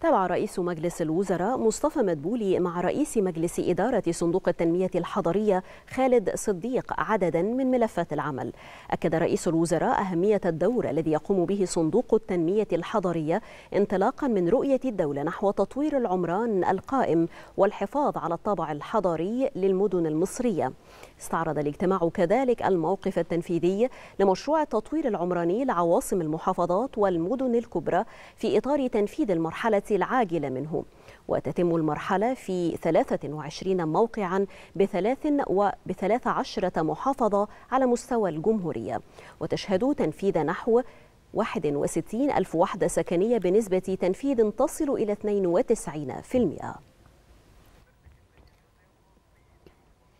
تابع رئيس مجلس الوزراء مصطفى مدبولي مع رئيس مجلس إدارة صندوق التنمية الحضرية خالد صديق عددا من ملفات العمل أكد رئيس الوزراء أهمية الدور الذي يقوم به صندوق التنمية الحضرية انطلاقا من رؤية الدولة نحو تطوير العمران القائم والحفاظ على الطابع الحضري للمدن المصرية استعرض الاجتماع كذلك الموقف التنفيذي لمشروع التطوير العمراني لعواصم المحافظات والمدن الكبرى في إطار تنفيذ المرحلة العاجلة منه وتتم المرحلة في 23 موقعا بثلاث وبثلاث عشرة محافظة على مستوى الجمهورية وتشهد تنفيذ نحو 61 ألف وحدة سكنية بنسبة تنفيذ تصل إلى 92%